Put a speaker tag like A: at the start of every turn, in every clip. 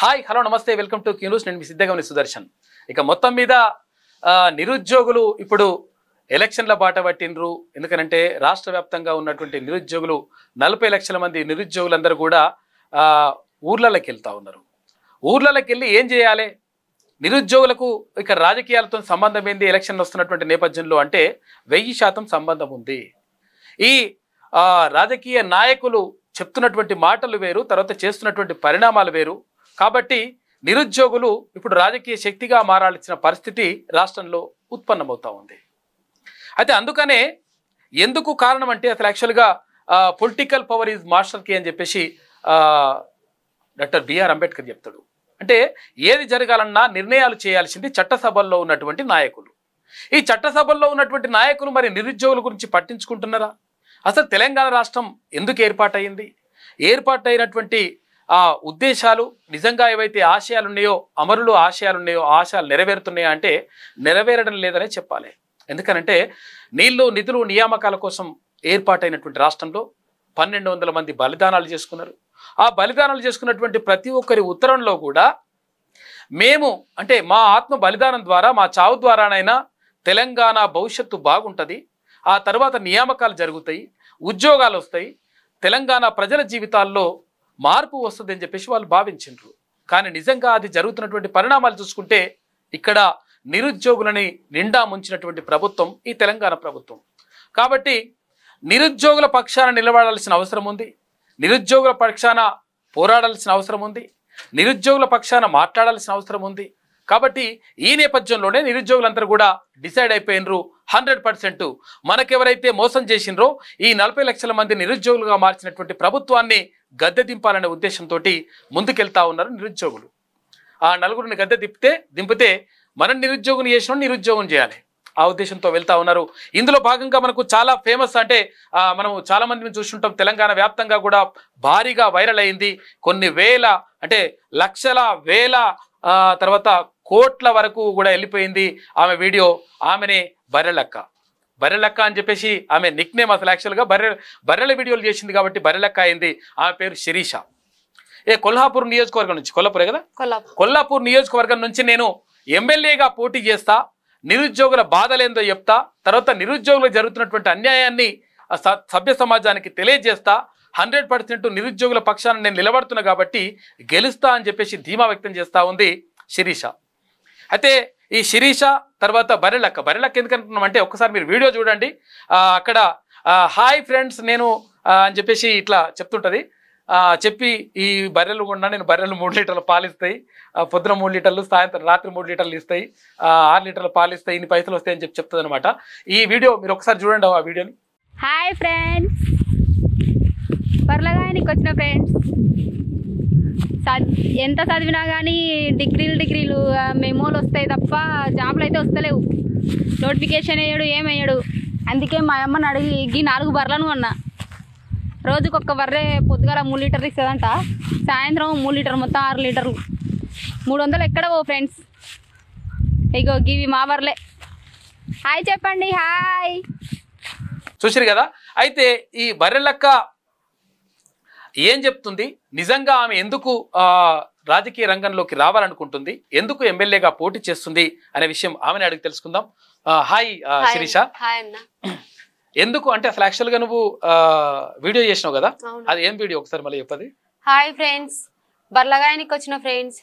A: Hi hello నమస్తే welcome to news నేను మీ సిద్ధగమని సుదర్శన్ ఇక మొత్తం మీద నిరుద్యోగులు ఇప్పుడు ఎలక్షన్ల బాట పట్టినరు ఎందుకనంటే రాష్ట్ర వ్యాప్తంగా ఉన్నటువంటి నిరుద్యోగులు నలభై లక్షల మంది నిరుద్యోగులందరూ కూడా ఊర్లలోకి వెళ్తూ ఉన్నారు ఊర్లలోకి వెళ్ళి ఏం చేయాలి నిరుద్యోగులకు ఇక రాజకీయాలతో సంబంధం ఏంది ఎలక్షన్ వస్తున్నటువంటి నేపథ్యంలో అంటే వెయ్యి శాతం సంబంధం ఉంది ఈ రాజకీయ నాయకులు చెప్తున్నటువంటి మాటలు వేరు తర్వాత చేస్తున్నటువంటి పరిణామాలు వేరు కాబట్టి నిరుద్యోగులు ఇప్పుడు రాజకీయ శక్తిగా మారాల్సిన పరిస్థితి రాష్ట్రంలో ఉత్పన్నమవుతూ ఉంది అయితే అందుకనే ఎందుకు కారణం అంటే అసలు యాక్చువల్గా పొలిటికల్ పవర్ ఈజ్ మాస్టర్కి అని చెప్పేసి డాక్టర్ బిఆర్ అంబేద్కర్ చెప్తాడు అంటే ఏది జరగాలన్నా నిర్ణయాలు చేయాల్సింది చట్టసభల్లో ఉన్నటువంటి నాయకులు ఈ చట్టసభల్లో ఉన్నటువంటి నాయకులు మరి నిరుద్యోగుల గురించి పట్టించుకుంటున్నారా అసలు తెలంగాణ రాష్ట్రం ఎందుకు ఏర్పాటైంది ఏర్పాటైనటువంటి ఆ ఉద్దేశాలు నిజంగా ఏవైతే ఆశయాలున్నాయో అమరులు ఆశయాలున్నాయో ఆశయాలు నెరవేరుతున్నాయా అంటే నెరవేరడం లేదనే చెప్పాలి ఎందుకనంటే నీళ్లు నిధులు నియామకాల కోసం ఏర్పాటైనటువంటి రాష్ట్రంలో పన్నెండు వందల మంది బలిదానాలు చేసుకున్నారు ఆ బలిదానాలు చేసుకున్నటువంటి ప్రతి ఒక్కరి ఉత్తరంలో కూడా మేము అంటే మా ఆత్మ బలిదానం ద్వారా మా చావు ద్వారానైనా తెలంగాణ భవిష్యత్తు బాగుంటుంది ఆ తర్వాత నియామకాలు జరుగుతాయి ఉద్యోగాలు వస్తాయి తెలంగాణ ప్రజల జీవితాల్లో మార్పు వస్తుందని చెప్పేసి వాళ్ళు భావించారు కానీ నిజంగా అది జరుగుతున్నటువంటి పరిణామాలు చూసుకుంటే ఇక్కడ నిరుద్యోగులని నిండా ముంచినటువంటి ప్రభుత్వం ఈ తెలంగాణ ప్రభుత్వం కాబట్టి నిరుద్యోగుల పక్షాన నిలబడాల్సిన అవసరం ఉంది నిరుద్యోగుల పక్షాన పోరాడాల్సిన అవసరం ఉంది నిరుద్యోగుల పక్షాన మాట్లాడాల్సిన అవసరం ఉంది కాబట్టి ఈ నేపథ్యంలోనే నిరుద్యోగులందరూ కూడా డిసైడ్ అయిపోయినరు హండ్రెడ్ పర్సెంట్ మనకెవరైతే మోసం చేసినరో ఈ నలభై లక్షల మంది నిరుద్యోగులుగా మార్చినటువంటి ప్రభుత్వాన్ని గద్దె దింపాలనే ఉద్దేశంతో ముందుకెళ్తా ఉన్నారు నిరుద్యోగులు ఆ నలుగురిని గద్దె దింపితే దింపితే మనం నిరుద్యోగుని చేసిన నిరుద్యోగం చేయాలి ఆ ఉద్దేశంతో వెళ్తా ఉన్నారు ఇందులో భాగంగా మనకు చాలా ఫేమస్ అంటే మనం చాలా మందిని చూస్తుంటాం తెలంగాణ వ్యాప్తంగా కూడా భారీగా వైరల్ అయింది కొన్ని వేల అంటే లక్షల వేల తర్వాత కోట్ల వరకు కూడా వెళ్ళిపోయింది ఆమె వీడియో ఆమెనే వైరల్ అక్క బర్రెలక్క అని చెప్పేసి ఆమె నిక్ నేమ్ అసలు యాక్చువల్గా బర్రె బర్రెల వీడియోలు చేసింది కాబట్టి బర్రెలక్క అయింది ఆమె పేరు శిరీష ఏ కొల్హాపూర్ నియోజకవర్గం నుంచి కొల్లాపురే కదా కొల్లాపూర్ నియోజకవర్గం నుంచి నేను ఎమ్మెల్యేగా పోటీ చేస్తా నిరుద్యోగుల బాధలేందో చెప్తా తర్వాత నిరుద్యోగులు జరుగుతున్నటువంటి అన్యాయాన్ని సభ్య సమాజానికి తెలియజేస్తా హండ్రెడ్ పర్సెంట్ నిరుద్యోగుల పక్షాన్ని నేను నిలబడుతున్నా కాబట్టి గెలుస్తా అని చెప్పేసి ధీమా వ్యక్తం చేస్తూ ఉంది శిరీష అయితే ఈ శిరీష తర్వాత బరెలక్క బరెలక్క ఎందుకు అనుకున్నాం అంటే ఒక్కసారి మీరు వీడియో చూడండి అక్కడ హాయ్ ఫ్రెండ్స్ నేను అని చెప్పేసి ఇట్లా చెప్తుంటుంది చెప్పి ఈ బర్రెలు కూడా నేను బర్రెలు మూడు లీటర్లు పాలు ఇస్తాయి పొద్దున మూడు లీటర్లు సాయంత్రం రాత్రి మూడు లీటర్లు ఇస్తాయి ఆరు లీటర్లు పాలు ఇస్తాయి ఇన్ని పైసలు వస్తాయని చెప్పి చెప్తుంది అనమాట ఈ వీడియో మీరు ఒకసారి చూడండి ఆ వీడియోని
B: హాయ్ ఫ్రెండ్స్ బర్రెలగాయనికి వచ్చిన ఫ్రెండ్స్ ఎంత చదివినా కానీ డిగ్రీలు డిగ్రీలు మెమోలు వస్తాయి తప్ప జాబులు అయితే వస్తలేవు నోటిఫికేషన్ వేయడు ఏమయ్యాడు అందుకే మా అమ్మని అడిగి గీ నాలుగు బర్రెలను కొన్నా రోజుకు ఒక్క బర్రె పొద్దుగల మూడు లీటర్ ఇస్తుందంట సాయంత్రం మూడు లీటర్ మొత్తం ఆరు లీటర్లు మూడు వందలు ఎక్కడ పో ఫ్రెండ్స్ ఇగో గివి మా బర్రలే హాయ్ చెప్పండి హాయ్
A: చూసారు కదా అయితే ఈ బర్రెలక్క ఏం చెప్తుంది నిజంగా ఆమె ఎందుకు రాజకీయ రంగంలోకి రావాలనుకుంటుంది ఎందుకు ఎమ్మెల్యేగా పోటీ చేస్తుంది అనే విషయం ఆమెని అడిగి తెలుసుకుందాం హాయ్ శిరీష ఎందుకు అంటే అసలు యాక్చువల్ గా నువ్వు వీడియో చేసినావు కదా అది ఏం వీడియో ఒకసారి మళ్ళీ చెప్పది
B: హాయ్ ఫ్రెండ్స్ బర్లగాయనికి వచ్చిన ఫ్రెండ్స్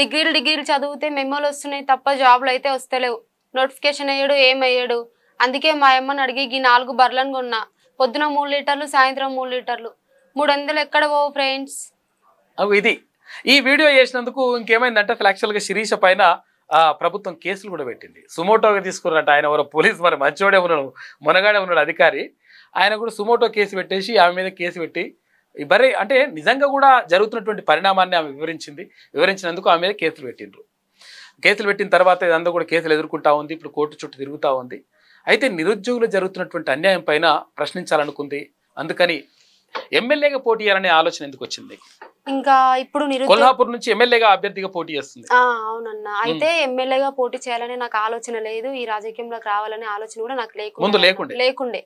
B: డిగ్రీలు డిగ్రీలు చదివితే మెమోలు వస్తున్నాయి తప్ప జాబ్లు అయితే వస్తలేవు నోటిఫికేషన్ అయ్యాడు ఏమయ్యాడు అందుకే మా అమ్మని అడిగి ఈ నాలుగు బర్లను కొన్నా పొద్దున మూడు లీటర్లు సాయంత్రం మూడు లీటర్లు మూడు వందలు ఎక్కడ పోవు ఫ్రెండ్స్
A: ఇది ఈ వీడియో చేసినందుకు ఇంకేమైందంటే అసలు యాక్చువల్గా శిరీష పైన ప్రభుత్వం కేసులు కూడా పెట్టింది సుమోటోగా తీసుకున్నట్టు ఆయన ఎవరో పోలీస్ మరి మంచివాడే ఉన్నాడు మునగాడే ఉన్నాడు అధికారి ఆయన కూడా సుమోటో కేసు పెట్టేసి ఆమె మీద కేసు పెట్టి బరే అంటే నిజంగా కూడా జరుగుతున్నటువంటి పరిణామాన్ని ఆమె వివరించింది వివరించినందుకు ఆమె మీద కేసులు పెట్టిండ్రు కేసులు పెట్టిన తర్వాత ఇదంతా కూడా కేసులు ఎదుర్కొంటా ఉంది ఇప్పుడు కోర్టు చుట్టూ తిరుగుతూ ఉంది అయితే నిరుద్యోగులు జరుగుతున్నటువంటి అన్యాయం పైన ప్రశ్నించాలనుకుంది అందుకని ఎమ్మెల్యేగా పోటీ చేయాలనే ఆలోచన ఎందుకు వచ్చింది
B: ఇంకా ఇప్పుడు కొల్హాపూర్
A: నుంచి ఎమ్మెల్యేగా అభ్యర్థిగా పోటీ చేస్తుంది
B: అవునన్నా అయితే ఎమ్మెల్యేగా పోటీ చేయాలని నాకు ఆలోచన లేదు ఈ రాజకీయంలోకి రావాలనే ఆలోచన కూడా నాకు లేకుండా లేకుండే లేకుండే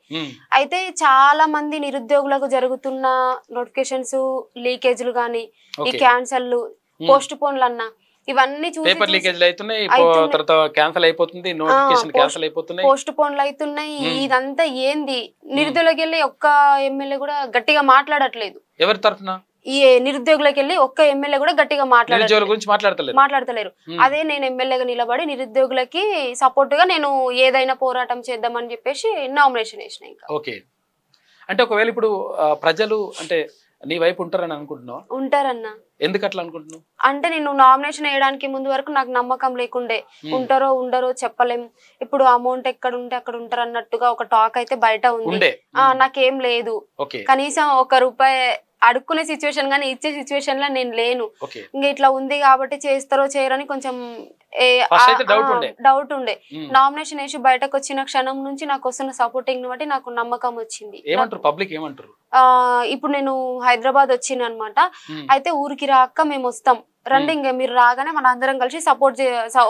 B: అయితే చాలా మంది నిరుద్యోగులకు జరుగుతున్న నోటిఫికేషన్స్ లీకేజ్లు గాని ఈ క్యాన్సర్లు పోస్ట్ పోన్లు అన్నా ఇవన్నీ చూసి పోస్ట్ పోన్లు అవుతున్నాయి ఇదంతా ఏంది నిరుద్యోగులకి వెళ్ళి ఒక్క ఎమ్మెల్యే కూడా గట్టిగా మాట్లాడట్లేదు ఎవరి తరఫున ఈ నిరుద్యోగులకు వెళ్ళి ఒక్క ఎమ్మెల్యే కూడా గట్టిగా
A: మాట్లాడలేదు
B: మాట్లాడతలేరు అదే నేను ఎమ్మెల్యేగా నిలబడి నిరుద్యోగులకి సపోర్ట్ గా నేను ఏదైనా పోరాటం చేద్దామని చెప్పేసి నామినేషన్ వేసిన ఇంకా
A: ఓకే అంటే ఒకవేళ ఇప్పుడు ప్రజలు అంటే నీ వైపు ఉంటారని అనుకుంటున్నావు ఉంటారన్నా ఎందుకు అట్లా అనుకుంటున్నావు
B: అంటే నేను నామినేషన్ వేయడానికి ముందు వరకు నాకు నమ్మకం లేకుండే ఉంటారో ఉండరో చెప్పలేం ఇప్పుడు అమౌంట్ ఎక్కడ ఉంటే అక్కడ ఉంటారు అన్నట్టుగా ఒక టాక్ అయితే బయట ఉంది నాకేం లేదు కనీసం ఒక రూపాయి అడుక్కునే సిచ్యువేషన్ కానీ ఇచ్చే సిచ్యువేషన్ లో నేను లేను ఇంకా ఇట్లా ఉంది కాబట్టి చేస్తారో చేయరని కొంచెం డౌట్ ఉండే నామినేషన్ వేసి బయటకు వచ్చిన క్షణం నుంచి నాకు వస్తున్న సపోర్టింగ్ బట్టి నాకు నమ్మకం వచ్చింది ఇప్పుడు నేను హైదరాబాద్ వచ్చిన అనమాట అయితే ఊరికి రాక మేము వస్తాం రండి ఇంకా మీరు రాగానే మన అందరం కలిసి సపోర్ట్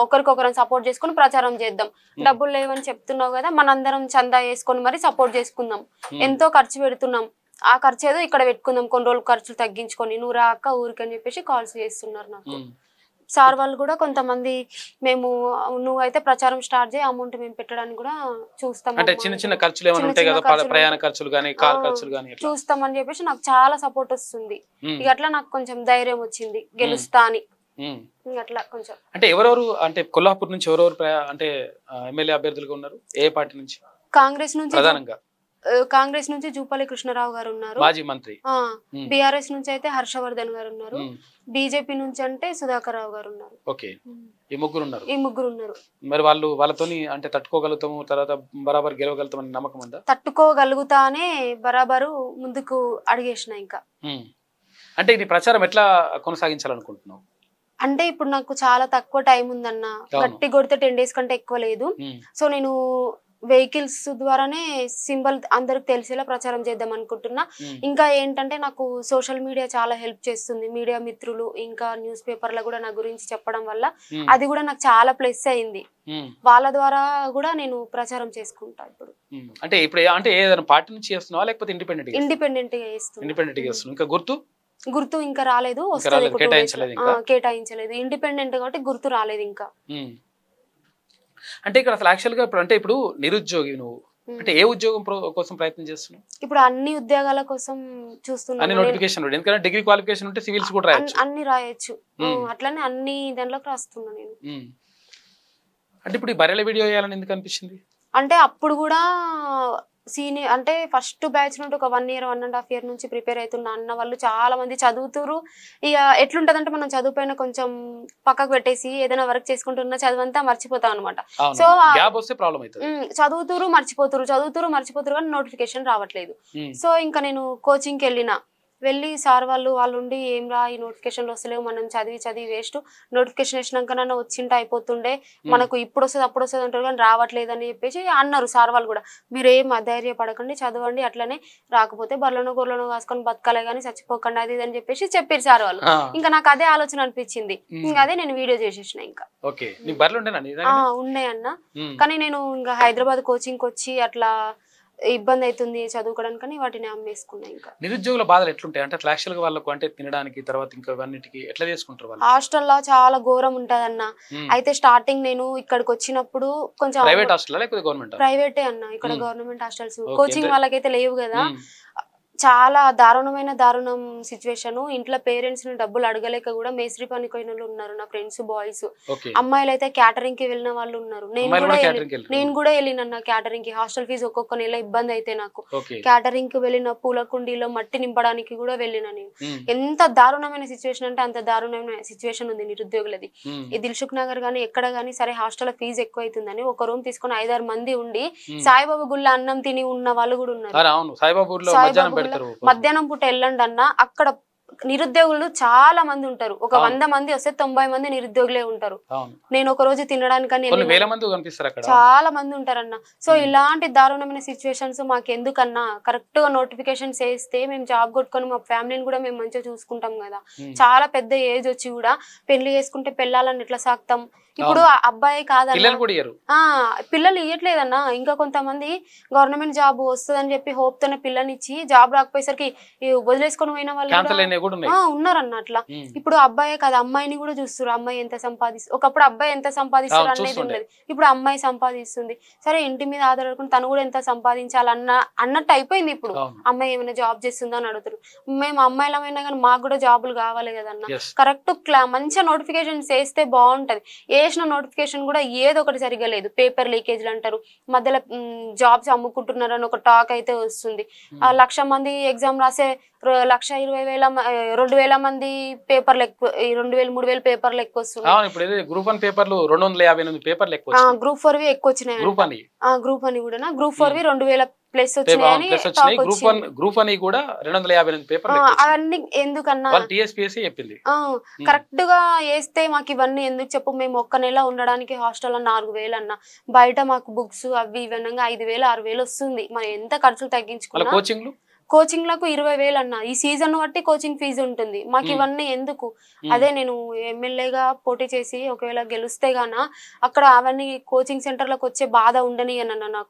B: ఒకరికొకరం సపోర్ట్ చేసుకుని ప్రచారం చేద్దాం డబ్బులు లేవని చెప్తున్నావు కదా మనందరం చందా వేసుకొని మరి సపోర్ట్ చేసుకుందాం ఎంతో ఖర్చు పెడుతున్నాం ఆ ఖర్చు ఏదో ఇక్కడ పెట్టుకుందాం కొన్ని రోజులు ఖర్చులు తగ్గించుకొని నువ్వు రాక ఊరికని చెప్పేసి కాల్స్ చేస్తున్నారు నాకు సార్ వాళ్ళు కూడా కొంతమంది మేము నువ్వైతే ప్రచారం స్టార్ట్ చేయి అమౌంట్ మేము పెట్టడానికి కూడా చూస్తాం అంటే చిన్న
A: చిన్న ఖర్చులు ఏమైనా ఉంటాయి కదా ప్రయాణ ఖర్చులు కానీ కార్ ఖర్చులు కానీ
B: చూస్తామని చెప్పేసి నాకు చాలా సపోర్ట్ వస్తుంది ఇక అట్లా నాకు కొంచెం ధైర్యం వచ్చింది గెలుస్తా అని అట్లా కొంచెం
A: అంటే ఎవరెవరు అంటే కొల్లాపూర్ నుంచి ఎవరెవరు అంటే ఎమ్మెల్యే అభ్యర్థులుగా ఉన్నారు ఏ పార్టీ నుంచి
B: కాంగ్రెస్ నుంచి ప్రధానంగా కాంగ్రెస్ నుంచి జూపాలి కృష్ణారావు గారు ఉన్నారు మాజీ మంత్రి బిఆర్ఎస్ నుంచి అయితే హర్షవర్ధన్ గారు ఉన్నారు బీజేపీ నుంచి అంటే సుధాకర్ రావు గారు ఉన్నారు
A: ఓకే ఈ ముగ్గురు ఉన్నారు ఈ ముగ్గురు ఉన్నారు మరి వాళ్ళు వాళ్ళతోని అంటే తట్టుకోగలుగుతాము తర్వాత బరాబర్ గెలవగలుగుతామని నమ్మకం ఉందా
B: తట్టుకోగలుగుతానే బరాబరు ముందుకు అడిగేసిన ఇంకా
A: అంటే ఇది ప్రచారం ఎట్లా కొనసాగించాలనుకుంటున్నావు
B: అంటే ఇప్పుడు నాకు చాలా తక్కువ టైం ఉందన్న గట్టి కొడితే టెన్ డేస్ కంటే ఎక్కువ లేదు సో నేను వెహికల్స్ ద్వారానే సింబల్ అందరికి తెలిసేలా ప్రచారం చేద్దాం అనుకుంటున్నా ఇంకా ఏంటంటే నాకు సోషల్ మీడియా చాలా హెల్ప్ చేస్తుంది మీడియా మిత్రులు ఇంకా న్యూస్ పేపర్లో కూడా నా గురించి చెప్పడం వల్ల అది కూడా నాకు చాలా ప్లస్ అయింది వాళ్ళ ద్వారా కూడా నేను ప్రచారం చేసుకుంటా ఇప్పుడు
A: అంటే ఇప్పుడు అంటే ఏదైనా పార్టీ నుంచి చేస్తున్నావా లేకపోతే ఇండిపెండెంట్
B: ఇండిపెండెంట్ గా
A: ఇండిపెండెంట్ గా ఇంకా గుర్తు
B: గుర్తు ఇంకా రాలేదు వస్తుంది కేటాయించలేదు ఇండిపెండెంట్ కాబట్టి గుర్తు రాలేదు ఇంకా
A: అంటే ఇక్కడ అసలు యాక్చువల్గా ఇప్పుడు అంటే ఇప్పుడు నిరుద్యోగి నువ్వు అంటే ఏ ఉద్యోగం కోసం ప్రయత్నం చేస్తున్నావు
B: ఇప్పుడు అన్ని ఉద్యోగాల కోసం చూస్తున్నాను అన్ని నోటిఫికేషన్
A: ఎందుకంటే డిగ్రీ క్వాలిఫికేషన్ ఉంటే సివిల్స్ కూడా రాయొచ్చు
B: అన్ని రాయొచ్చు అట్లానే అన్ని దానిలోకి రాస్తున్నా నేను
A: అంటే ఇప్పుడు ఈ బర్రెల వీడియో వేయాలని ఎందుకు అనిపించింది
B: అంటే అప్పుడు కూడా సీనియర్ అంటే ఫస్ట్ బ్యాచ్ నుండి ఒక one year one and half year నుంచి ప్రిపేర్ అవుతున్న అన్న వాళ్ళు చాలా మంది చదువుతురు ఇక ఎట్లుంటదంటే మనం చదువుపైన కొంచెం పక్కకు పెట్టేసి ఏదైనా వర్క్ చేసుకుంటున్న చదువంతా మర్చిపోతాం అనమాట సో చదువుతురు మర్చిపోతురు చదువుతురు మర్చిపోతురు కానీ నోటిఫికేషన్ రావట్లేదు సో ఇంకా నేను కోచింగ్కి వెళ్ళిన వెళ్ళి సార్ వాళ్ళు వాళ్ళు ఉండి ఏం రా ఈ నోటిఫికేషన్లు వస్తలేవు మనం చదివి చదివి వేస్ట్ నోటిఫికేషన్ నన్ను వచ్చింటే అయిపోతుండే మనకు ఇప్పుడు వస్తుంది అప్పుడు వస్తుంది అంటారు కానీ రావట్లేదు అని చెప్పేసి అన్నారు సార్ వాళ్ళు కూడా మీరు ఏం అధైర్యపడకండి చదవండి అట్లనే రాకపోతే బర్లను గొర్రెలను కాసుకొని బతకాలే కానీ చచ్చిపోకండి అది అని చెప్పేసి చెప్పారు సార్ వాళ్ళు ఇంకా నాకు అదే ఆలోచన అనిపించింది ఇంకా అదే నేను వీడియో చేసేసిన ఇంకా ఉన్నాయన్న అన్న కానీ నేను ఇంకా హైదరాబాద్ కోచింగ్ వచ్చి అట్లా ఇబ్బంది అవుతుంది చదువుకోవడానికి వాటిని అమ్మేసుకున్నాయి ఇంకా
A: నిరుద్యోగుల బాధలు ఎట్లుంటాయి అంటే అట్లా వాళ్ళకు అంటే తినడానికి తర్వాత ఇంకా అన్నిటికీ ఎట్లా చేసుకుంటారు
B: హాస్టల్లో చాలా ఘోరం అన్న అయితే స్టార్టింగ్ నేను ఇక్కడికి వచ్చినప్పుడు కొంచెం ప్రైవేట్ హాస్టల్ ప్రైవేటే అన్న ఇక్కడ గవర్నమెంట్ హాస్టల్స్ కోచింగ్ వాళ్ళకైతే లేవు కదా చాలా దారుణమైన దారుణం సిచ్యువేషన్ ఇంట్లో పేరెంట్స్ ని డబ్బులు అడగలేక కూడా మేస్త్రి పని కొన్ని వాళ్ళు ఉన్నారు నా ఫ్రెండ్స్ బాయ్స్ అమ్మాయిలు అయితే క్యాటరింగ్ కి వెళ్ళిన వాళ్ళు ఉన్నారు నేను కూడా నేను కూడా వెళ్ళిన నా క్యాటరింగ్ కి హాస్టల్ ఫీజు ఒక్కొక్క నెల ఇబ్బంది అయితే నాకు క్యాటరింగ్ కి వెళ్ళిన పూల కుండీలో మట్టి నింపడానికి కూడా వెళ్ళిన నేను hmm. ఎంత దారుణమైన సిచ్యువేషన్ అంటే అంత దారుణమైన సిచ్యువేషన్ ఉంది నిరుద్యోగులది hmm. ఈ దిల్సుఖ్ నగర్ గానీ ఎక్కడ గానీ సరే హాస్టల్ ఫీజు ఎక్కువ అవుతుందని ఒక రూమ్ తీసుకుని ఐదారు మంది ఉండి hmm. సాయిబాబు గుళ్ళ అన్నం తిని ఉన్న వాళ్ళు కూడా
A: ఉన్నారు సాయిబాబు
B: మధ్యాహ్నం పూట వెళ్ళండి అన్న అక్కడ నిరుద్యోగులు చాలా మంది ఉంటారు ఒక వంద మంది వస్తే తొంభై మంది నిరుద్యోగులే ఉంటారు నేను ఒక రోజు తినడానికి చాలా మంది ఉంటారన్న సో ఇలాంటి దారుణమైన సిచ్యువేషన్స్ మాకు ఎందుకన్నా కరెక్ట్ గా నోటిఫికేషన్స్ వేస్తే మేము జాబ్ కొట్టుకొని మా ఫ్యామిలీని కూడా మేము మంచిగా చూసుకుంటాం కదా చాలా పెద్ద ఏజ్ వచ్చి కూడా పెళ్లి చేసుకుంటే పెళ్ళాలని ఎట్లా సాగుతాం ఇప్పుడు అబ్బాయి కాదన్న పిల్లలు ఆ పిల్లలు ఇయ్యట్లేదన్నా ఇంకా కొంతమంది గవర్నమెంట్ జాబ్ వస్తుందని చెప్పి హోప్ తోనే పిల్లని ఇచ్చి జాబ్ రాకపోయేసరికి వదిలేసుకొని పోయిన వాళ్ళు ఉన్నారన్న అట్లా ఇప్పుడు అబ్బాయే కాదు అమ్మాయిని కూడా చూస్తారు అమ్మాయి ఎంత సంపాదిస్తుంది ఒకప్పుడు అబ్బాయి ఎంత సంపాదిస్తారు అనేది ఉండదు ఇప్పుడు అమ్మాయి సంపాదిస్తుంది సరే ఇంటి మీద ఆధారపడుకుని తను కూడా ఎంత సంపాదించాలన్న అన్నట్టు అయిపోయింది ఇప్పుడు అమ్మాయి ఏమైనా జాబ్ చేస్తుందా అని అడుగుతారు మేము అమ్మాయిలమైనా కానీ మాకు కూడా జాబులు కావాలి కదన్నా కరెక్ట్ మంచి నోటిఫికేషన్ చేస్తే బాగుంటది ఏ చేసిన నోటిఫికేషన్ కూడా ఏదో ఒకటి సరిగా లేదు పేపర్ లీకేజ్లు అంటారు మధ్యలో జాబ్స్ అమ్ముకుంటున్నారని ఒక టాక్ అయితే వస్తుంది ఆ లక్ష మంది ఎగ్జామ్ రాసే లక్ష ఇరవై వేల రెండు వేల మంది పేపర్లు ఎక్కువ రెండు వేలు మూడు వేలు పేపర్లు ఎక్కువ
A: వస్తున్నాయి గ్రూప్ వన్ పేపర్లు రెండు వందల యాభై ఎనిమిది పేపర్లు ఎక్కువ
B: గ్రూప్ ఫోర్ వి ఎక్కువ వచ్చినాయి గ్రూప్ అని గ్రూప్ అని కూడా గ్రూప్ ఫోర్ వి రెండు వేల ప్లస్ గ్రూప్ వన్
A: గ్రూప్ కూడా రెండు వందల యాభై పేపర్
B: అవన్నీ ఎందుకన్నా
A: టీఎస్పీఎస్సీ చెప్పింది
B: కరెక్ట్ గా వేస్తే మాకు ఇవన్నీ ఎందుకు చెప్పు మేము ఒక్క నెల ఉండడానికి హాస్టల్లో నాలుగు వేలు అన్న బయట మాకు బుక్స్ అవి ఇవన్నీ ఐదు వేలు ఆరు వేలు వస్తుంది మనం ఎంత ఖర్చులు తగ్గించుకోవాలి కోచింగ్ కోచింగ్ లకు ఇరవై వేలు అన్న ఈ సీజన్ బట్టి కోచింగ్ ఫీజు ఉంటుంది మాకు ఇవన్నీ ఎందుకు అదే నేను ఎమ్మెల్యేగా పోటీ చేసి ఒకవేళ గెలిస్తే గానా అక్కడ అవన్నీ కోచింగ్ సెంటర్ లకు వచ్చే బాధ ఉండని అన్న నా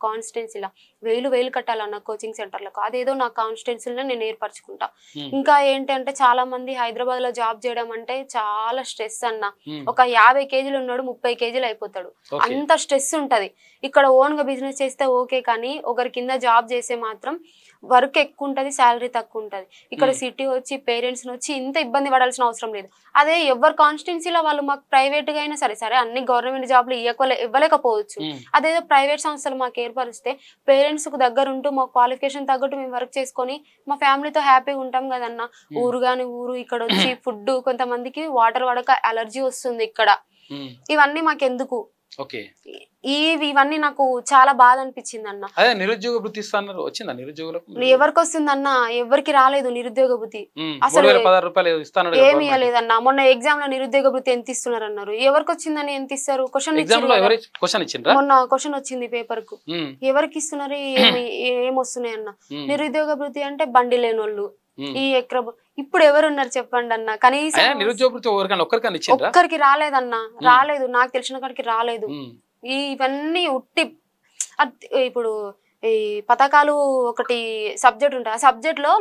B: లా వేలు వేలు కట్టాలన్న కోచింగ్ సెంటర్లకు అదేదో నా కాన్స్టిట్యున్సీలో నేను ఏర్పరచుకుంటా ఇంకా ఏంటంటే చాలా మంది హైదరాబాద్ లో జాబ్ చేయడం అంటే చాలా స్ట్రెస్ అన్న ఒక యాభై కేజీలు ఉన్నాడు ముప్పై కేజీలు అయిపోతాడు అంత స్ట్రెస్ ఉంటది ఇక్కడ ఓన్ గా బిజినెస్ చేస్తే ఓకే కానీ ఒకరి కింద జాబ్ చేసే మాత్రం వర్క్ ఎక్కువ ఉంటది శాలరీ తక్కువ ఉంటది ఇక్కడ సిటీ వచ్చి పేరెంట్స్ వచ్చి ఇంత ఇబ్బంది పడాల్సిన అవసరం లేదు అదే ఎవరు కాన్స్టిట్యున్సీలో వాళ్ళు మాకు ప్రైవేట్ గా అయినా సరే సరే అన్ని గవర్నమెంట్ జాబ్లు ఇవ్వలే ఇవ్వలేకపోవచ్చు అదేదో ప్రైవేట్ సంస్థలు మాకు ఏర్పరిస్తే పేరెంట్స్ పేరెంట్స్కు దగ్గర ఉంటూ మా క్వాలిఫికేషన్ తగ్గట్టు మేము వర్క్ చేసుకొని మా ఫ్యామిలీతో హ్యాపీగా ఉంటాం కదన్న ఊరు కానీ ఊరు ఇక్కడ వచ్చి ఫుడ్ కొంతమందికి వాటర్ వాడక అలర్జీ వస్తుంది ఇక్కడ ఇవన్నీ మాకెందుకు ఇవన్నీ నాకు చాలా బాధ అనిపించింది అన్న
A: నిరుద్యోగ వచ్చిందా నిరుద్యోగులకు
B: ఎవరికి వస్తుంది అన్న ఎవరికి రాలేదు నిరుద్యోగ బుద్ధి అసలు ఏమి ఇవ్వలేదన్న మొన్న ఎగ్జామ్ లో నిరుద్యోగ బుద్ధి ఎంత ఇస్తున్నారు అన్నారు ఎవరికి వచ్చిందని ఎంత ఇస్తారు క్వశ్చన్ మొన్న క్వశ్చన్ వచ్చింది పేపర్ కు ఎవరికి ఇస్తున్నారు ఏమొస్తున్నాయి అన్న నిరుద్యోగ బుద్ధి అంటే బండి లేని వాళ్ళు ఈ ఎక్ర ఇప్పుడు ఎవరున్నారు చెప్పండి అన్న కనీసం ఒక్కరికి రాలేదన్నా రాలేదు నాకు తెలిసిన కాడికి రాలేదు ఇవన్నీ ఉట్టి ఇప్పుడు ఈ పథకాలు ఒకటి సబ్జెక్ట్ ఉంటాయి ఆ సబ్జెక్ట్ లో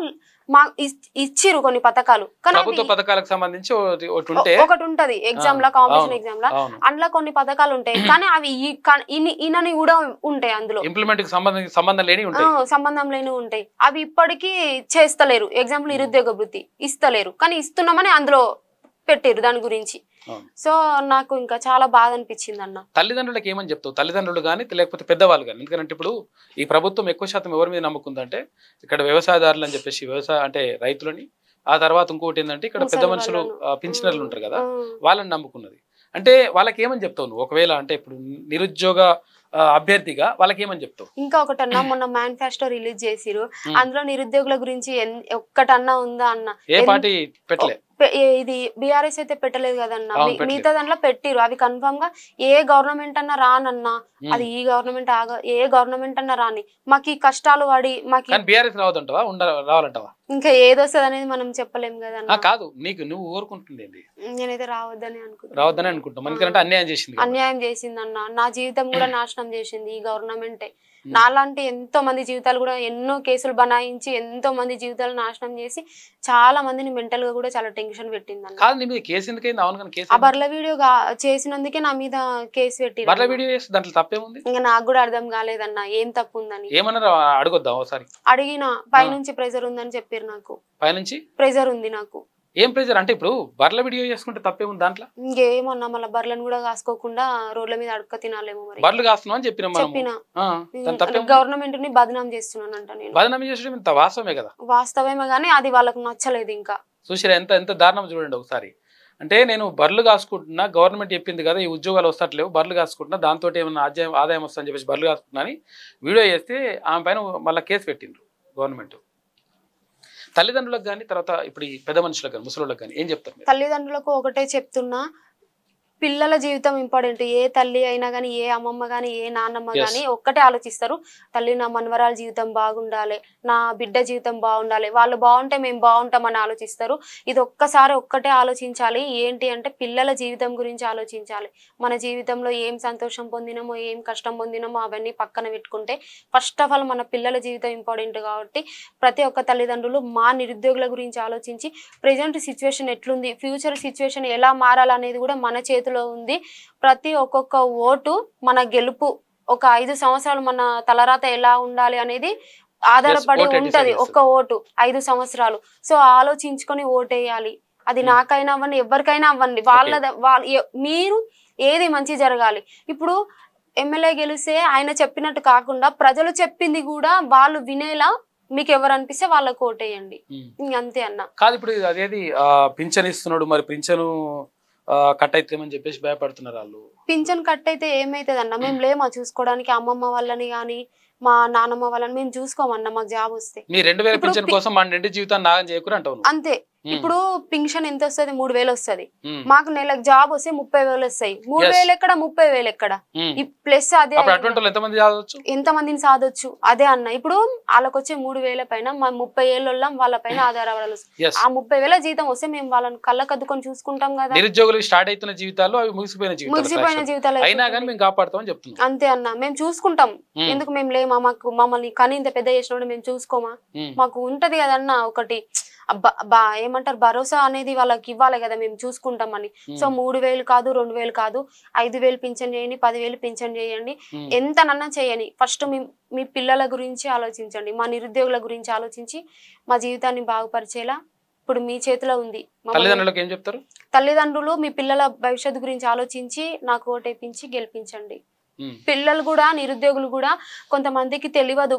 B: మా ఇచ్చిరు కొన్ని పథకాలు
A: సంబంధించి ఒకటి
B: ఉంటది ఎగ్జామ్ లా కాంపిటీషన్ ఎగ్జామ్ లా అందులో కొన్ని పథకాలు ఉంటాయి కానీ అవి ఇనని కూడా ఉంటాయి అందులో
A: ఇంప్లిమెంట్ సంబంధం లేని
B: సంబంధం లేని ఉంటాయి అవి ఇప్పటికీ చేస్తలేరు ఎగ్జాంపుల్ నిరుద్యోగ వృత్తి ఇస్తలేరు కానీ ఇస్తున్నామని అందులో పెట్టారు దాని గురించి సో నాకు ఇంకా చాలా బాధ అనిపించింది అన్న
A: తల్లిదండ్రులకు ఏమని చెప్తావు తల్లిదండ్రులు కానీ లేకపోతే పెద్దవాళ్ళు కానీ ఎందుకంటే ఇప్పుడు ఈ ప్రభుత్వం ఎక్కువ శాతం ఎవరి మీద నమ్ముకుందంటే ఇక్కడ వ్యవసాయదారులు అని చెప్పేసి వ్యవసాయ అంటే రైతులని ఆ తర్వాత ఇంకోటి ఏంటంటే ఇక్కడ పెద్ద మనుషులు పింఛనర్లు ఉంటారు కదా వాళ్ళని నమ్ముకున్నది అంటే వాళ్ళకి ఏమని చెప్తావు నువ్వు ఒకవేళ అంటే ఇప్పుడు నిరుద్యోగ అభ్యర్థిగా వాళ్ళకి ఏమని చెప్తావు
B: ఇంకా ఒకటన్నా మొన్న మేనిఫెస్టో రిలీజ్ చేసిరు అందులో నిరుద్యోగుల గురించి ఒక్కటన్నా ఉందా అన్న ఏ పార్టీ పెట్టలేదు ఇది బీఆర్ఎస్ అయితే పెట్టలేదు కదన్నా మిగతా దాంట్లో పెట్టిరు అవి కన్ఫర్మ్ గా ఏ గవర్నమెంట్ అన్నా రానన్నా అది ఈ గవర్నమెంట్ ఏ గవర్నమెంట్ అన్నా రాని మాకు కష్టాలు పడి మాకు
A: బీఆర్ఎస్ రావద్దంటావా రావాలంటావా
B: ఇంకా ఏది అనేది మనం చెప్పలేము కదా
A: కాదు నీకు నువ్వు ఊరుకుంటుంది
B: నేనైతే రావద్దని అనుకుంటా
A: రావద్దని అనుకుంటా ఎందుకంటే అన్యాయం చేసింది
B: అన్యాయం చేసింది అన్న నా జీవితం కూడా నాశనం చేసింది ఈ గవర్నమెంటే hmm. నాలాంటి ఎంతో మంది జీవితాలు కూడా ఎన్నో కేసులు బనాయించి ఎంతో మంది జీవితాలు నాశనం చేసి చాలా మందిని మెంటల్ గా కూడా చాలా టెన్షన్ పెట్టింది బర్ల వీడియో చేసినందుకే నా మీద కేసు పెట్టి ఇంకా నాకు కూడా అర్థం కాలేదన్నా ఏం తప్పు ఉందని
A: ఏమన్నా అడగొద్దా ఒకసారి
B: అడిగిన పైనుంచి ప్రెజర్ ఉందని చెప్పి చెప్పారు నాకు
A: పైనుంచి ప్రెజర్ ఉంది నాకు ఏం ప్రెజర్ అంటే ఇప్పుడు బర్ల వీడియో చేసుకుంటే ఉంది దాంట్లో
B: ఇంకేమన్నా మళ్ళీ బర్లను కూడా కాసుకోకుండా రోడ్ల మీద అడుక్క తినాలేమో
A: మరి బర్లు కాస్తున్నాం అని చెప్పిన
B: గవర్నమెంట్ ని బదనాం చేస్తున్నాను అంట నేను
A: బదనాం చేసడం ఇంత వాస్తవమే కదా
B: వాస్తవమే కానీ అది వాళ్ళకు నచ్చలేదు ఇంకా
A: చూసిరా ఎంత ఎంత దారుణం చూడండి ఒకసారి అంటే నేను బర్లు కాసుకుంటున్నా గవర్నమెంట్ చెప్పింది కదా ఈ ఉద్యోగాలు వస్తట్లేవు బర్లు కాసుకుంటున్నా దాంతో ఏమైనా ఆదాయం ఆదాయం వస్తుందని చెప్పేసి బర్లు కాసుకుంటున్నా అని వీడియో చేస్తే ఆమె పైన మళ్ళీ కేసు పెట్టిండ్రు గవర్నమెంట్ తల్లిదండ్రులకు కానీ తర్వాత ఇప్పుడు పెద్ద మనుషులకు కానీ ముసలిళ్ళకి కానీ ఏం చెప్తారు
B: తల్లిదండ్రులకు ఒకటే చెప్తున్నా పిల్లల జీవితం ఇంపార్టెంట్ ఏ తల్లి అయినా కానీ ఏ అమ్మమ్మ కానీ ఏ నాన్నమ్మ కానీ ఒక్కటే ఆలోచిస్తారు తల్లి నా మనవరాల జీవితం బాగుండాలి నా బిడ్డ జీవితం బాగుండాలి వాళ్ళు బాగుంటే మేము బాగుంటామని ఆలోచిస్తారు ఇది ఒక్కసారి ఒక్కటే ఆలోచించాలి ఏంటి అంటే పిల్లల జీవితం గురించి ఆలోచించాలి మన జీవితంలో ఏం సంతోషం పొందినమో ఏం కష్టం పొందినమో అవన్నీ పక్కన పెట్టుకుంటే ఫస్ట్ ఆఫ్ ఆల్ మన పిల్లల జీవితం ఇంపార్టెంట్ కాబట్టి ప్రతి ఒక్క తల్లిదండ్రులు మా నిరుద్యోగుల గురించి ఆలోచించి ప్రజెంట్ సిచ్యువేషన్ ఎట్లుంది ఫ్యూచర్ సిచ్యువేషన్ ఎలా మారాలనేది కూడా మన చేతి చేతిలో ఉంది ప్రతి ఒక్కొక్క ఓటు మన గెలుపు ఒక ఐదు సంవత్సరాలు మన తలరాత ఎలా ఉండాలి అనేది ఆధారపడి ఉంటది ఒక్క ఓటు ఐదు సంవత్సరాలు సో ఆలోచించుకొని ఓటేయాలి అది hmm. నాకైనా అవ్వండి ఎవరికైనా అవ్వండి వాళ్ళ వాళ్ళ మీరు ఏది మంచి జరగాలి ఇప్పుడు ఎమ్మెల్యే గెలిస్తే ఆయన చెప్పినట్టు కాకుండా ప్రజలు చెప్పింది కూడా వాళ్ళు వినేలా మీకు ఎవరు అనిపిస్తే వాళ్ళకు ఓటేయండి hmm. అంతే అన్న
A: కాదు ఇప్పుడు అదేది పింఛన్ ఇస్తున్నాడు మరి పింఛను కట్ అని చెప్పేసి భయపడుతున్నారు వాళ్ళు
B: పింఛన్ కట్ అయితే ఏమైతుంది అన్న మేము లేమా చూసుకోవడానికి అమ్మమ్మ వాళ్ళని గాని మా నానమ్మ వాళ్ళని మేము చూసుకోమన్నా మాకు జాబ్ వస్తే
A: మీ రెండు వేల పింఛన్ కోసం మన రెండు జీవితాన్ని నాగం చేయకూడదు అంతే Hmm. ఇప్పుడు
B: పింఛన్ ఎంత వస్తుంది మూడు వేలు వస్తుంది hmm. మాకు నెలకు జాబ్ వస్తే ముప్పై వేలు వస్తాయి మూడు వేలు ఎక్కడ ముప్పై వేలు ఎక్కడ hmm. ప్లస్ అదే ఎంత మందిని సాధొచ్చు అదే అన్న ఇప్పుడు వాళ్ళకి వచ్చే మూడు వేల పైన ముప్పై ఏళ్ళ వాళ్ళ పైన ఆధారపడాలి ఆ ముప్పై వేల జీతం వస్తే మేము వాళ్ళని కళ్ళకద్దుకొని చూసుకుంటాం కదా నిరుద్యోగులు
A: స్టార్ట్ అవుతున్న జీవితాలు అవి ముగిసిపోయిన జీవితాలు
B: అంతే అన్న మేము చూసుకుంటాం ఎందుకు మేము లేమా మాకు మమ్మల్ని కానీ ఇంత పెద్ద చేసినప్పుడు మేము చూసుకోమా మాకు ఉంటది కదన్నా ఒకటి ఏమంటారు భరోసా అనేది వాళ్ళకి ఇవ్వాలి కదా మేము చూసుకుంటామని సో మూడు వేలు కాదు రెండు వేలు కాదు ఐదు వేలు పింఛన్ చేయండి పదివేలు పింఛన్ చేయండి ఎంతనన్నా చేయని ఫస్ట్ మీ మీ పిల్లల గురించి ఆలోచించండి మా నిరుద్యోగుల గురించి ఆలోచించి మా జీవితాన్ని బాగుపరిచేలా ఇప్పుడు మీ చేతిలో ఉంది తల్లిదండ్రులకు ఏం చెప్తారు తల్లిదండ్రులు మీ పిల్లల భవిష్యత్తు గురించి ఆలోచించి నాకు ఓటేపించి గెలిపించండి పిల్లలు కూడా నిరుద్యోగులు కూడా కొంతమందికి తెలియదు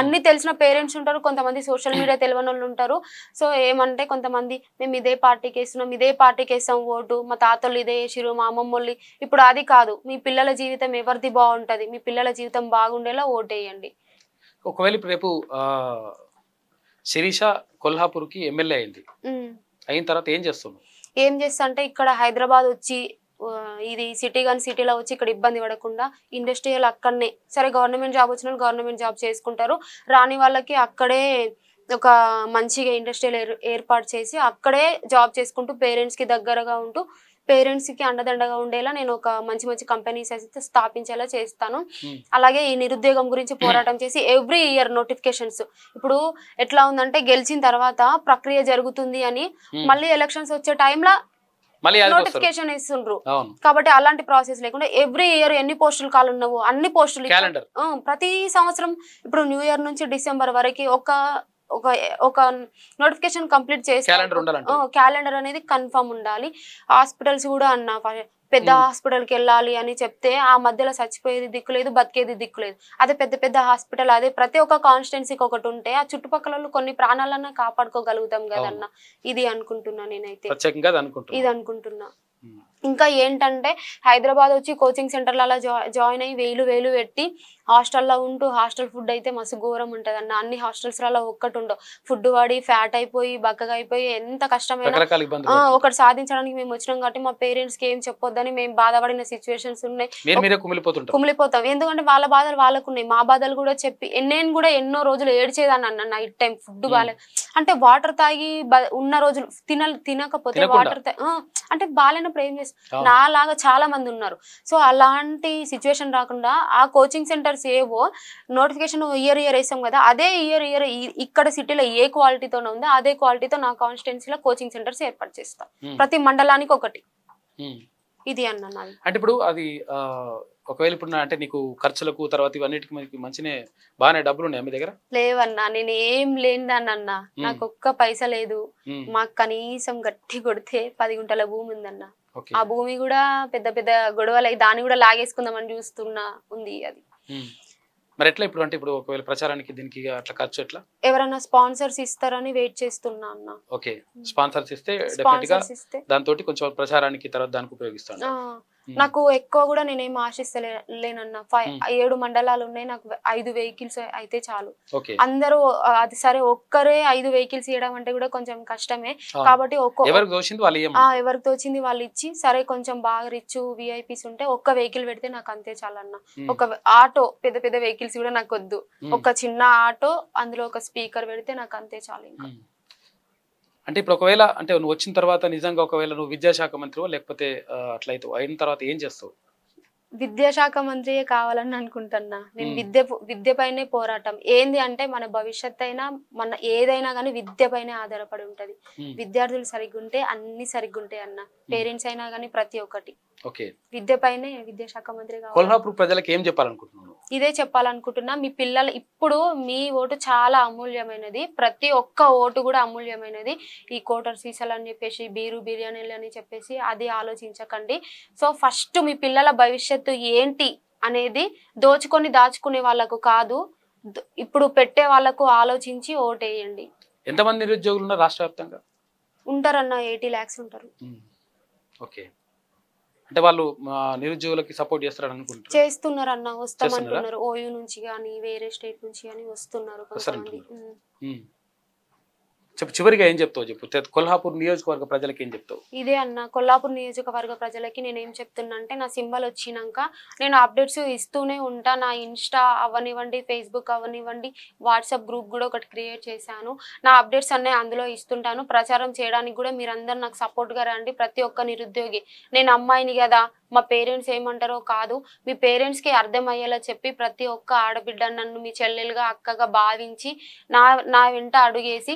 B: అన్ని తెలిసిన పేరెంట్స్ ఉంటారు కొంతమంది సోషల్ మీడియా తెలియని వాళ్ళు ఉంటారు సో ఏమంటే కొంతమంది మేము ఇదే పార్టీకి వేస్తున్నాం ఇదే పార్టీకి వేస్తాం ఓటు మా తాతలు ఇదే వేసిరు మా అమ్మమ్మల్ని ఇప్పుడు అది కాదు మీ పిల్లల జీవితం ఎవరిది బాగుంటుంది మీ పిల్లల జీవితం బాగుండేలా ఓటేయండి
A: ఒకవేళ ఇప్పుడు రేపు శిరీష కి ఎమ్మెల్యే అయింది అయిన తర్వాత ఏం చేస్తున్నావు
B: ఏం చేస్తా అంటే ఇక్కడ హైదరాబాద్ వచ్చి ఇది సిటీ కానీ సిటీలో వచ్చి ఇక్కడ ఇబ్బంది పడకుండా ఇండస్ట్రియల్ అక్కడనే సరే గవర్నమెంట్ జాబ్ వచ్చిన గవర్నమెంట్ జాబ్ చేసుకుంటారు రాని వాళ్ళకి అక్కడే ఒక మంచిగా ఇండస్ట్రియల్ ఏర్పాటు చేసి అక్కడే జాబ్ చేసుకుంటూ పేరెంట్స్కి దగ్గరగా ఉంటూ పేరెంట్స్కి అండదండగా ఉండేలా నేను ఒక మంచి మంచి కంపెనీస్ అయితే స్థాపించేలా చేస్తాను అలాగే ఈ నిరుద్యోగం గురించి పోరాటం చేసి ఎవ్రీ ఇయర్ నోటిఫికేషన్స్ ఇప్పుడు ఎట్లా ఉందంటే గెలిచిన తర్వాత ప్రక్రియ జరుగుతుంది అని మళ్ళీ ఎలక్షన్స్ వచ్చే టైంలో నోటిఫికేషన్ ఇస్తుండ్రు కాబట్టి అలాంటి ప్రాసెస్ లేకుండా ఎవ్రీ ఇయర్ ఎన్ని పోస్టులు కాలు ఉన్నావు అన్ని పోస్టులు ప్రతి సంవత్సరం ఇప్పుడు న్యూ ఇయర్ నుంచి డిసెంబర్ వరకు ఒక ఒక ఒక నోటిఫికేషన్ కంప్లీట్ చేసి క్యాలెండర్ అనేది కన్ఫర్మ్ ఉండాలి హాస్పిటల్స్ కూడా అన్న పెద్ద హాస్పిటల్కి వెళ్ళాలి అని చెప్తే ఆ మధ్యలో చచ్చిపోయేది దిక్కులేదు బతికేది దిక్కులేదు అదే పెద్ద పెద్ద హాస్పిటల్ అదే ప్రతి ఒక్క కాన్స్టెన్సీకి ఒకటి ఉంటే ఆ చుట్టుపక్కల కొన్ని ప్రాణాలన్నా కాపాడుకోగలుగుతాం కదన్నా ఇది అనుకుంటున్నా నేనైతే ఇది అనుకుంటున్నా ఇంకా ఏంటంటే హైదరాబాద్ వచ్చి కోచింగ్ సెంటర్లు అలా జాయిన్ అయ్యి వేలు వేలు పెట్టి హాస్టల్లో ఉంటూ హాస్టల్ ఫుడ్ అయితే మస్తు ఘోరం ఉంటుంది అన్న అన్ని హాస్టల్స్లలో ఒక్కటి ఉండవు ఫుడ్ వాడి ఫ్యాట్ అయిపోయి బక్కగా అయిపోయి ఎంత కష్టమైన ఒకటి సాధించడానికి మేము వచ్చినాం కాబట్టి మా పేరెంట్స్ కి ఏం చెప్పొద్దని మేము బాధపడిన సిచ్యువేషన్స్
A: ఉన్నాయి కుమిలిపోతాం
B: ఎందుకంటే వాళ్ళ బాధలు వాళ్ళకు ఉన్నాయి మా బాధలు కూడా చెప్పి నేను కూడా ఎన్నో రోజులు ఏడ్చేదాన్ని అన్న నైట్ టైం ఫుడ్ బాగాలేదు అంటే వాటర్ తాగి ఉన్న రోజులు తిన తినకపోతే వాటర్ అంటే బాగాలేనప్పుడు ఏం చేస్తాం నా లాగా చాలా మంది ఉన్నారు సో అలాంటి సిచ్యువేషన్ రాకుండా ఆ కోచింగ్ సెంటర్స్ ఏవో నోటిఫికేషన్ ఇయర్ ఇయర్ వేసాం కదా అదే ఇయర్ ఇయర్ ఇక్కడ సిటీలో ఏ క్వాలిటీతోనే ఉందో అదే క్వాలిటీతో నా కాన్స్టిట్యున్సీలో కోచింగ్ సెంటర్స్ ఏర్పాటు చేస్తాం ప్రతి మండలానికి ఒకటి ఇది అన్న
A: అంటే ఇప్పుడు అది ఒకవేళ ఇప్పుడు అంటే నీకు ఖర్చులకు తర్వాత ఇవన్నిటికి మనకి మంచినే బాగానే డబ్బులు ఉన్నాయి మీ దగ్గర
B: లేవన్నా నేను ఏం లేనిదాన్న నాకు ఒక్క పైసా లేదు మాకు కనీసం గట్టి కొడితే పది గుంటల భూమి ఉందన్నా ఆ భూమి కూడా పెద్ద పెద్ద గొడవలు దాన్ని కూడా అని చూస్తున్నా ఉంది అది
A: మరి ఎట్లా ఇప్పుడు అంటే ఇప్పుడు ఒకవేళ ప్రచారానికి దీనికి అట్లా ఖర్చు ఎట్లా
B: ఎవరైనా స్పాన్సర్స్ ఇస్తారని వెయిట్ చేస్తున్నా అన్న
A: ఓకే స్పాన్సర్స్ ఇస్తే డెఫినెట్ గా దాంతో కొంచెం ప్రచారానికి తర్వాత దానికి ఉపయోగిస్తాను నాకు
B: ఎక్కువ కూడా నేనేం ఆశిస్తలేనన్న ఫైవ్ hmm. ఏడు మండలాలు ఉన్నాయి నాకు ఐదు వెహికల్స్ అయితే చాలు అందరూ అది సరే ఒక్కరే ఐదు వెహికల్స్ ఇవ్వడం అంటే కూడా కొంచెం కష్టమే కాబట్టి ఎవరికి తోచింది వాళ్ళు ఇచ్చి సరే కొంచెం బాగా రిచ్ విఐపీస్ ఉంటే ఒక్క వెహికల్ పెడితే నాకు అంతే చాలు అన్న hmm. ఒక ఆటో పెద్ద పెద్ద వెహికల్స్ కూడా నాకు వద్దు hmm. ఒక చిన్న ఆటో అందులో ఒక స్పీకర్ పెడితే నాకు అంతే చాలు
A: ఇంకా అంటే ఇప్పుడు ఒకవేళ అంటే నువ్వు వచ్చిన తర్వాత నిజంగా ఒకవేళ నువ్వు విద్యాశాఖ మంత్రివో లేకపోతే అట్లయితే అయిన తర్వాత ఏం చేస్తావు
B: విద్యాశాఖ మంత్రియే కావాలని అనుకుంటున్నా నేను విద్య విద్య పైనే పోరాటం ఏంది అంటే మన భవిష్యత్ అయినా మన ఏదైనా కానీ విద్య పైనే ఆధారపడి ఉంటది విద్యార్థులు సరిగ్గుంటే అన్ని సరిగ్గుంటాయి అన్న పేరెంట్స్ అయినా కానీ ప్రతి ఒక్కటి విద్య విద్యాశాఖ మంత్రి కొల్హాపూర్
A: ప్రజలకు ఏం చెప్పాలనుకుంటున్నాను
B: ఇదే చెప్పాలనుకుంటున్నా మీ పిల్లలు ఇప్పుడు మీ ఓటు చాలా అమూల్యమైనది ప్రతి ఒక్క ఓటు కూడా అమూల్యమైనది ఈ కోటర్ సీసాలు అని చెప్పేసి బీరు బిర్యానీలు అని చెప్పేసి అది ఆలోచించకండి సో ఫస్ట్ మీ పిల్లల భవిష్యత్తు ఏంటి అనేది దోచుకొని దాచుకునే వాళ్ళకు కాదు ఇప్పుడు పెట్టే వాళ్ళకు ఆలోచించి ఓటేయండి
A: ఎంతమంది నిరుద్యోగులు ఉన్నారు రాష్ట్ర వ్యాప్తంగా
B: ఉంటారన్న ఎయిటీ ల్యాక్స్ ఉంటారు
A: ఓకే అంటే వాళ్ళు నిరుద్యోగులకి సపోర్ట్ చేస్తారు అనుకుంటారు
B: చేస్తున్నారు అన్న వస్తామంటున్నారు ఓయూ నుంచి కానీ వేరే స్టేట్ నుంచి కానీ వస్తున్నారు
A: చెప్పు చివరిగా ఏం చెప్తావు చెప్పు కొల్హాపూర్ నియోజకవర్గ ప్రజలకి ఏం చెప్తావు
B: ఇదే అన్న కొల్హాపూర్ నియోజకవర్గ ప్రజలకి నేను ఏం చెప్తున్నా అంటే నా సింబల్ వచ్చినాక నేను అప్డేట్స్ ఇస్తూనే ఉంటా నా ఇన్స్టా అవనివ్వండి ఫేస్బుక్ అవనివ్వండి వాట్సాప్ గ్రూప్ కూడా ఒకటి క్రియేట్ చేశాను నా అప్డేట్స్ అన్నీ అందులో ఇస్తుంటాను ప్రచారం చేయడానికి కూడా మీరందరూ నాకు సపోర్ట్గా రండి ప్రతి ఒక్క నిరుద్యోగి నేను అమ్మాయిని కదా మా పేరెంట్స్ ఏమంటారో కాదు మీ పేరెంట్స్కి అర్థమయ్యేలా చెప్పి ప్రతి ఒక్క ఆడబిడ్డ నన్ను మీ చెల్లెలుగా అక్కగా భావించి నా నా వెంట అడుగేసి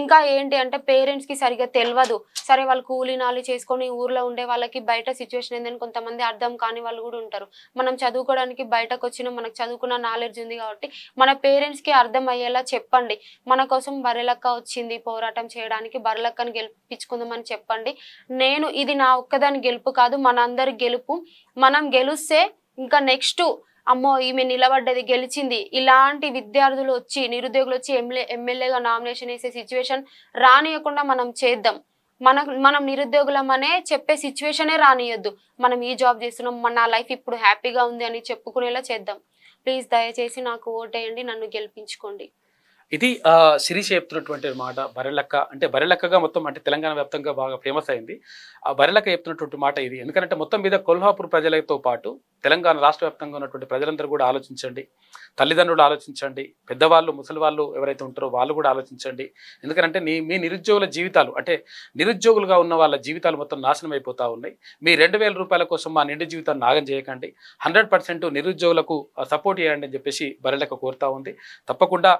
B: ఇంకా ఏంటి అంటే పేరెంట్స్ కి సరిగా తెలియదు సరే వాళ్ళు నాలు చేసుకొని ఊర్లో ఉండే వాళ్ళకి బయట సిచ్యువేషన్ ఏందని కొంతమంది అర్థం కాని వాళ్ళు కూడా ఉంటారు మనం చదువుకోవడానికి బయటకు వచ్చినా మనకు చదువుకున్న నాలెడ్జ్ ఉంది కాబట్టి మన పేరెంట్స్ కి అర్థం అయ్యేలా చెప్పండి మన కోసం బర్రెలక్క వచ్చింది పోరాటం చేయడానికి బర్రెలక్కని గెలిపించుకుందామని చెప్పండి నేను ఇది నా ఒక్కదాని గెలుపు కాదు మన గెలుపు మనం గెలిస్తే ఇంకా నెక్స్ట్ అమ్మో ఈమె నిలబడ్డది గెలిచింది ఇలాంటి విద్యార్థులు వచ్చి నిరుద్యోగులు వచ్చి ఎమ్మెల్యే ఎమ్మెల్యేగా నామినేషన్ వేసే సిచ్యువేషన్ రానియకుండా మనం చేద్దాం మన మనం నిరుద్యోగులం అనే చెప్పే సిచ్యువేషనే రానియొద్దు మనం ఈ జాబ్ చేస్తున్నాం మన లైఫ్ ఇప్పుడు హ్యాపీగా ఉంది అని చెప్పుకునేలా చేద్దాం ప్లీజ్ దయచేసి నాకు ఓటేయండి నన్ను గెలిపించుకోండి
A: ఇది శిరీష చెప్తున్నటువంటి మాట బరెలక్క అంటే బరెలక్కగా మొత్తం అంటే తెలంగాణ వ్యాప్తంగా బాగా ఫేమస్ అయింది ఆ బరెలక్క చెప్తున్నటువంటి మాట ఇది ఎందుకంటే మొత్తం మీద కొల్హాపూర్ ప్రజలతో పాటు తెలంగాణ రాష్ట్ర వ్యాప్తంగా ఉన్నటువంటి ప్రజలందరూ కూడా ఆలోచించండి తల్లిదండ్రులు ఆలోచించండి పెద్దవాళ్ళు ముసలి వాళ్ళు ఎవరైతే ఉంటారో వాళ్ళు కూడా ఆలోచించండి ఎందుకంటే నీ మీ నిరుద్యోగుల జీవితాలు అంటే నిరుద్యోగులుగా ఉన్న వాళ్ళ జీవితాలు మొత్తం నాశనం అయిపోతూ ఉన్నాయి మీ రెండు రూపాయల కోసం మా నిండు జీవితాన్ని నాగం చేయకండి హండ్రెడ్ నిరుద్యోగులకు సపోర్ట్ చేయండి అని చెప్పేసి బరెలక్క కోరుతా ఉంది తప్పకుండా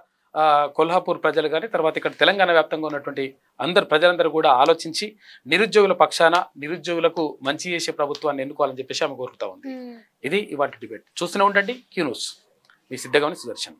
A: కొల్హాపూర్ ప్రజలు కానీ తర్వాత ఇక్కడ తెలంగాణ వ్యాప్తంగా ఉన్నటువంటి అందరు ప్రజలందరూ కూడా ఆలోచించి నిరుద్యోగుల పక్షాన నిరుద్యోగులకు మంచి చేసే ప్రభుత్వాన్ని ఎన్నుకోవాలని చెప్పేసి ఆమె కోరుకుతా ఉంది ఇది ఇవాటి డిబేట్ చూస్తూనే ఉండండి క్యూ న్యూస్ మీ సిద్ధగమని సుదర్శన్